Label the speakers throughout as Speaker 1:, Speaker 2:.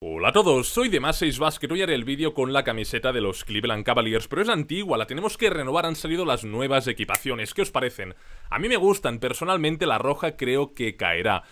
Speaker 1: Hola a todos, soy de más Basket, hoy haré el vídeo con la camiseta de los Cleveland Cavaliers, pero es antigua, la tenemos que renovar, han salido las nuevas equipaciones, ¿qué os parecen? A mí me gustan, personalmente la roja creo que caerá.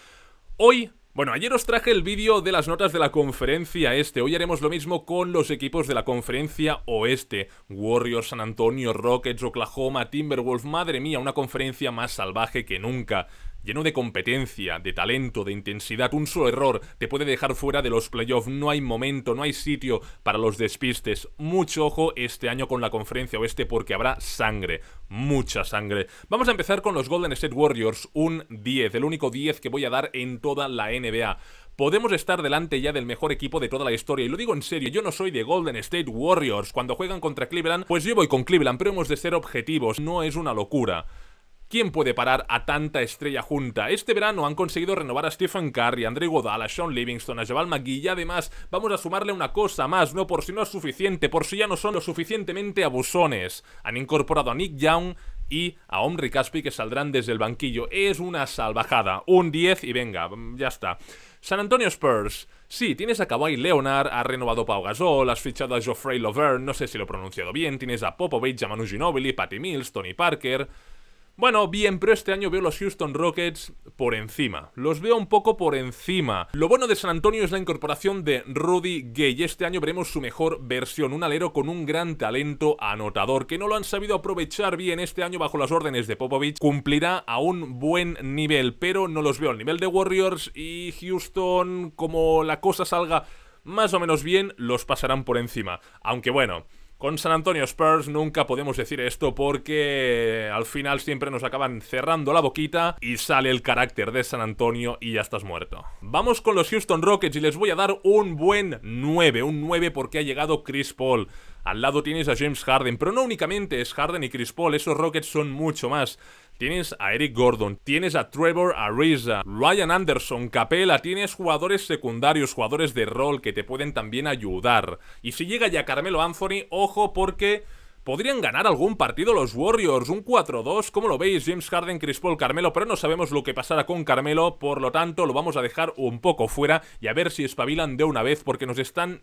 Speaker 1: Hoy bueno, ayer os traje el vídeo de las notas de la conferencia este, hoy haremos lo mismo con los equipos de la conferencia oeste, Warriors, San Antonio, Rockets, Oklahoma, Timberwolf, madre mía, una conferencia más salvaje que nunca lleno de competencia, de talento, de intensidad. Un solo error te puede dejar fuera de los playoffs. No hay momento, no hay sitio para los despistes. Mucho ojo este año con la conferencia oeste porque habrá sangre, mucha sangre. Vamos a empezar con los Golden State Warriors, un 10, el único 10 que voy a dar en toda la NBA podemos estar delante ya del mejor equipo de toda la historia. Y lo digo en serio, yo no soy de Golden State Warriors. Cuando juegan contra Cleveland, pues yo voy con Cleveland, pero hemos de ser objetivos, no es una locura. ¿Quién puede parar a tanta estrella junta? Este verano han conseguido renovar a Stephen Curry, a Andre Godal, a Sean Livingston, a Jabal McGee y además vamos a sumarle una cosa más, no por si no es suficiente, por si ya no son lo suficientemente abusones. Han incorporado a Nick Young y a Omri Caspi que saldrán desde el banquillo. Es una salvajada. Un 10 y venga, ya está. San Antonio Spurs. Sí, tienes a Kawhi Leonard, ha renovado Pau Gasol, has fichado a Geoffrey Lover, no sé si lo he pronunciado bien, tienes a Popovich, a Manu Ginobili, Patty Mills, Tony Parker... Bueno, bien, pero este año veo los Houston Rockets por encima. Los veo un poco por encima. Lo bueno de San Antonio es la incorporación de Rudy Gay. Este año veremos su mejor versión, un alero con un gran talento anotador, que no lo han sabido aprovechar bien este año bajo las órdenes de Popovich. Cumplirá a un buen nivel, pero no los veo al nivel de Warriors y Houston, como la cosa salga más o menos bien, los pasarán por encima. Aunque bueno, con San Antonio Spurs nunca podemos decir esto porque al final siempre nos acaban cerrando la boquita y sale el carácter de San Antonio y ya estás muerto. Vamos con los Houston Rockets y les voy a dar un buen 9, un 9 porque ha llegado Chris Paul. Al lado tienes a James Harden, pero no únicamente es Harden y Chris Paul, esos Rockets son mucho más. Tienes a Eric Gordon, tienes a Trevor Ariza, Ryan Anderson, Capela, tienes jugadores secundarios, jugadores de rol que te pueden también ayudar. Y si llega ya Carmelo Anthony, ojo porque podrían ganar algún partido los Warriors, un 4-2, como lo veis, James Harden, Chris Paul, Carmelo, pero no sabemos lo que pasará con Carmelo, por lo tanto lo vamos a dejar un poco fuera y a ver si espabilan de una vez porque nos están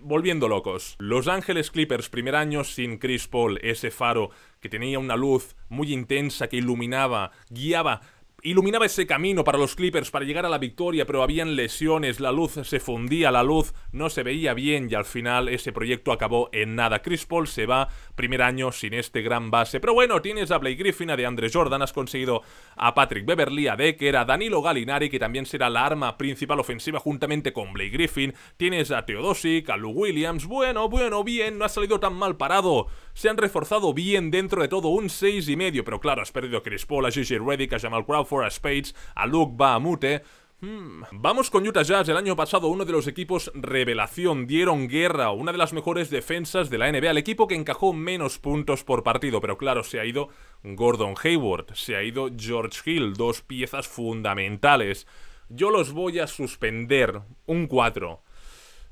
Speaker 1: volviendo locos. Los Ángeles Clippers, primer año sin Chris Paul, ese faro que tenía una luz muy intensa que iluminaba, guiaba iluminaba ese camino para los Clippers para llegar a la victoria, pero habían lesiones, la luz se fundía, la luz no se veía bien y al final ese proyecto acabó en nada. Chris Paul se va primer año sin este gran base, pero bueno, tienes a Blake Griffin, a DeAndre Jordan, has conseguido a Patrick Beverly, a Decker, a Danilo Galinari, que también será la arma principal ofensiva juntamente con Blake Griffin, tienes a Teodosic, a Lou Williams, bueno, bueno, bien, no ha salido tan mal parado se han reforzado bien dentro de todo un y medio. pero claro, has perdido a Chris Paul, a Gigi Redick, a Jamal Crawford, a Spades, a Luke Bahamute... Hmm, vamos con Utah Jazz, el año pasado uno de los equipos revelación, dieron guerra, una de las mejores defensas de la NBA, el equipo que encajó menos puntos por partido, pero claro, se ha ido Gordon Hayward, se ha ido George Hill, dos piezas fundamentales. Yo los voy a suspender, un 4.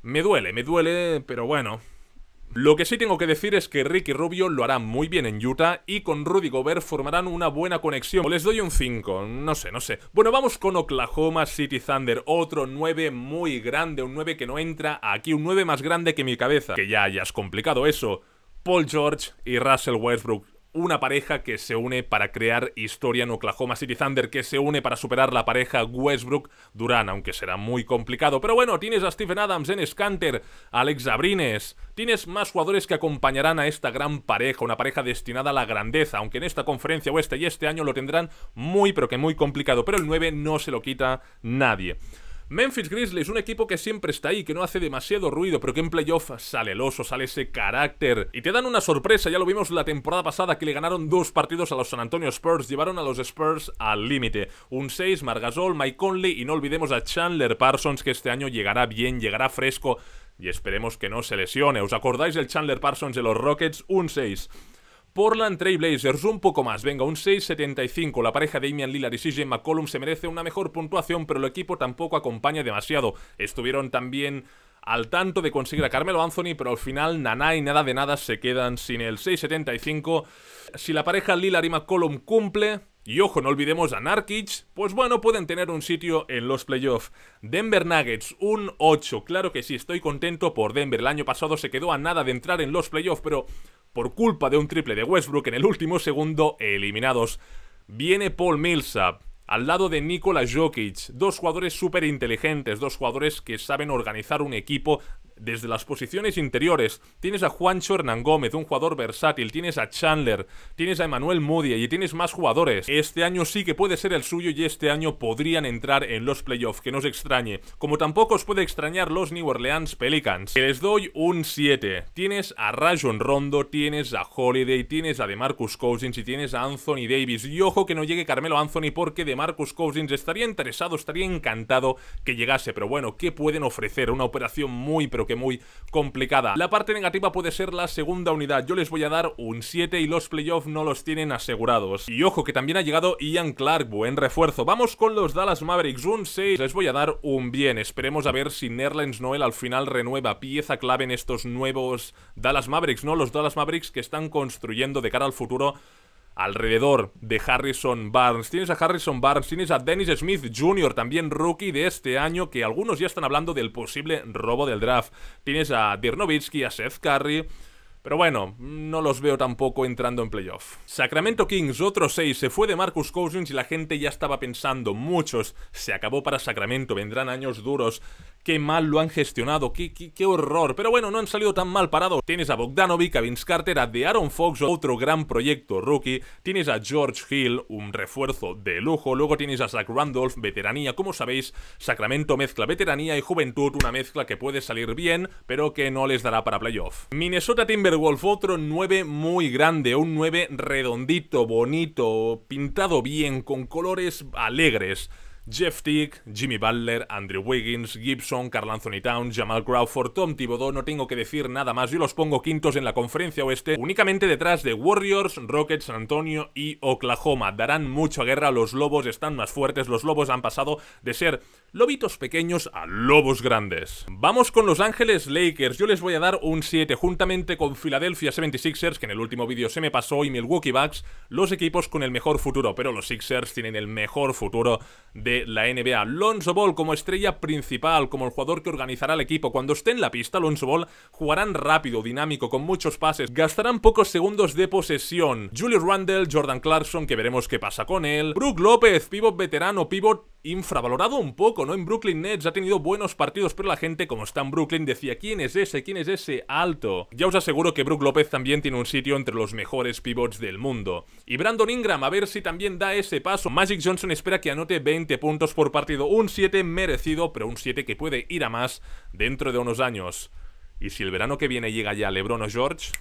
Speaker 1: Me duele, me duele, pero bueno, lo que sí tengo que decir es que Ricky Rubio lo hará muy bien en Utah y con Rudy Gobert formarán una buena conexión. O les doy un 5, no sé, no sé. Bueno, vamos con Oklahoma City Thunder, otro 9 muy grande, un 9 que no entra aquí, un 9 más grande que mi cabeza. Que ya hayas complicado eso. Paul George y Russell Westbrook una pareja que se une para crear historia en Oklahoma City Thunder, que se une para superar la pareja Westbrook-Durán, aunque será muy complicado. Pero bueno, tienes a Stephen Adams, en Scanter, Alex Abrines, tienes más jugadores que acompañarán a esta gran pareja, una pareja destinada a la grandeza, aunque en esta conferencia oeste y este año lo tendrán muy pero que muy complicado, pero el 9 no se lo quita nadie. Memphis Grizzlies, un equipo que siempre está ahí, que no hace demasiado ruido, pero que en playoff sale el oso, sale ese carácter. Y te dan una sorpresa, ya lo vimos la temporada pasada, que le ganaron dos partidos a los San Antonio Spurs, llevaron a los Spurs al límite. Un 6, Margasol, Mike Conley y no olvidemos a Chandler Parsons, que este año llegará bien, llegará fresco y esperemos que no se lesione. ¿Os acordáis del Chandler Parsons de los Rockets? Un 6. Portland Trail Blazers, un poco más, venga, un 6.75. La pareja de Damian Lillard y CJ McCollum se merece una mejor puntuación, pero el equipo tampoco acompaña demasiado. Estuvieron también al tanto de conseguir a Carmelo Anthony, pero al final Naná y nada de nada se quedan sin el 6.75. Si la pareja Lillard y McCollum cumple, y ojo, no olvidemos a Narkic, pues bueno, pueden tener un sitio en los playoffs. Denver Nuggets, un 8. Claro que sí, estoy contento por Denver. El año pasado se quedó a nada de entrar en los playoffs, pero por culpa de un triple de Westbrook en el último segundo, eliminados. Viene Paul Millsap, al lado de Nikola Jokic, dos jugadores súper inteligentes, dos jugadores que saben organizar un equipo desde las posiciones interiores tienes a Juancho Hernán Gómez, un jugador versátil, tienes a Chandler, tienes a Emanuel Moody y tienes más jugadores. Este año sí que puede ser el suyo y este año podrían entrar en los playoffs, que no os extrañe. Como tampoco os puede extrañar los New Orleans Pelicans, que les doy un 7. Tienes a Rajon Rondo, tienes a Holiday, tienes a DeMarcus Cousins y tienes a Anthony Davis. Y ojo que no llegue Carmelo Anthony porque DeMarcus Cousins estaría interesado, estaría encantado que llegase. Pero bueno, ¿qué pueden ofrecer? Una operación muy preocupante muy complicada. La parte negativa puede ser la segunda unidad. Yo les voy a dar un 7 y los playoffs no los tienen asegurados. Y ojo que también ha llegado Ian Clark, buen refuerzo. Vamos con los Dallas Mavericks, un 6. Les voy a dar un bien. Esperemos a ver si Nerlens Noel al final renueva pieza clave en estos nuevos Dallas Mavericks, ¿no? Los Dallas Mavericks que están construyendo de cara al futuro alrededor de Harrison Barnes. Tienes a Harrison Barnes, tienes a Dennis Smith Jr., también rookie de este año, que algunos ya están hablando del posible robo del draft. Tienes a Dirnovitsky, a Seth Curry. Pero bueno, no los veo tampoco entrando en playoff. Sacramento Kings, otro 6, se fue de Marcus Cousins y la gente ya estaba pensando, muchos, se acabó para Sacramento, vendrán años duros. Qué mal lo han gestionado, qué, horror. Pero bueno, no han salido tan mal parados. Tienes a Bogdanovic, a Vince Carter, a The Aaron Fox, otro gran proyecto rookie. Tienes a George Hill, un refuerzo de lujo. Luego tienes a Zach Randolph, veteranía. Como sabéis, Sacramento mezcla veteranía y juventud, una mezcla que puede salir bien, pero que no les dará para playoff. Minnesota Timberwolves, otro 9 muy grande, un 9 redondito, bonito, pintado bien, con colores alegres. Jeff Tick, Jimmy Butler, Andrew Wiggins, Gibson, Carl Anthony Towns, Jamal Crawford, Tom Thibodeau, no tengo que decir nada más, yo los pongo quintos en la conferencia oeste, únicamente detrás de Warriors, Rockets, San Antonio y Oklahoma. Darán mucha guerra, los Lobos están más fuertes, los Lobos han pasado de ser lobitos pequeños a lobos grandes. Vamos con Los Ángeles Lakers, yo les voy a dar un 7 juntamente con Philadelphia 76ers, que en el último vídeo se me pasó, y Milwaukee Bucks, los equipos con el mejor futuro, pero los Sixers tienen el mejor futuro de la NBA. Lonzo Ball como estrella principal, como el jugador que organizará el equipo, cuando esté en la pista Lonzo Ball jugarán rápido, dinámico, con muchos pases, gastarán pocos segundos de posesión. Julius Randle, Jordan Clarkson, que veremos qué pasa con él. Brook López, pivot veterano, pivot infravalorado un poco, ¿no? En Brooklyn Nets ha tenido buenos partidos, pero la gente, como está en Brooklyn, decía, ¿quién es ese? ¿Quién es ese alto? Ya os aseguro que Brook López también tiene un sitio entre los mejores pivots del mundo. Y Brandon Ingram, a ver si también da ese paso. Magic Johnson espera que anote 20 puntos por partido, un 7 merecido, pero un 7 que puede ir a más dentro de unos años. Y si el verano que viene llega ya LeBron o George,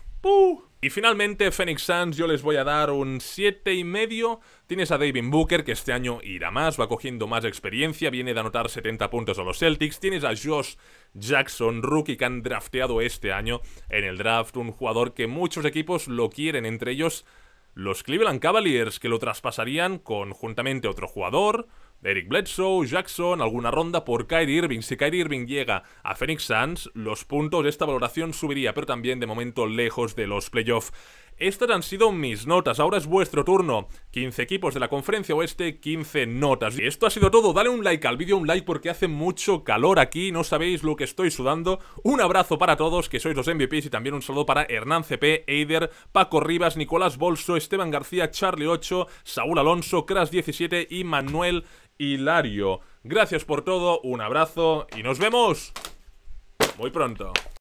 Speaker 1: y finalmente, Phoenix Suns, yo les voy a dar un 7,5. Tienes a David Booker, que este año irá más, va cogiendo más experiencia, viene de anotar 70 puntos a los Celtics. Tienes a Josh Jackson, rookie que han drafteado este año en el draft, un jugador que muchos equipos lo quieren, entre ellos los Cleveland Cavaliers, que lo traspasarían conjuntamente otro jugador, Eric Bledsoe, Jackson, alguna ronda por Kyrie Irving. Si Kyrie Irving llega a Phoenix Suns, los puntos de esta valoración subiría, pero también de momento lejos de los playoffs. Estas han sido mis notas, ahora es vuestro turno. 15 equipos de la conferencia oeste, 15 notas. Y esto ha sido todo, dale un like al vídeo, un like porque hace mucho calor aquí, no sabéis lo que estoy sudando. Un abrazo para todos, que sois los MVPs y también un saludo para Hernán CP, Eider, Paco Rivas, Nicolás Bolso, Esteban García, Charlie 8, Saúl Alonso, Crash 17 y Manuel Hilario. Gracias por todo, un abrazo y nos vemos muy pronto.